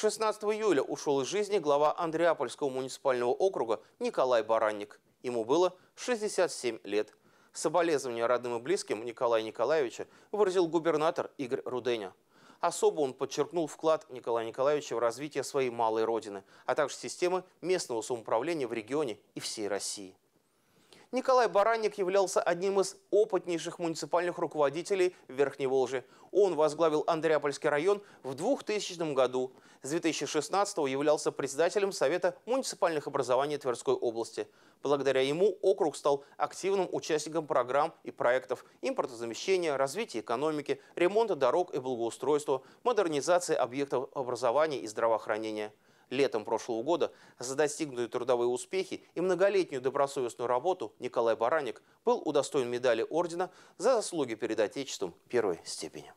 16 июля ушел из жизни глава Андреапольского муниципального округа Николай Баранник. Ему было 67 лет. Соболезнования родным и близким Николая Николаевича выразил губернатор Игорь Руденя. Особо он подчеркнул вклад Николая Николаевича в развитие своей малой родины, а также системы местного самоуправления в регионе и всей России. Николай Баранник являлся одним из опытнейших муниципальных руководителей Верхней Волжи. Он возглавил Андреапольский район в 2000 году. С 2016 являлся председателем Совета муниципальных образований Тверской области. Благодаря ему округ стал активным участником программ и проектов импортозамещения, развития экономики, ремонта дорог и благоустройства, модернизации объектов образования и здравоохранения летом прошлого года за достигнутые трудовые успехи и многолетнюю добросовестную работу Николай Бараник был удостоен медали ордена за заслуги перед Отечеством первой степени.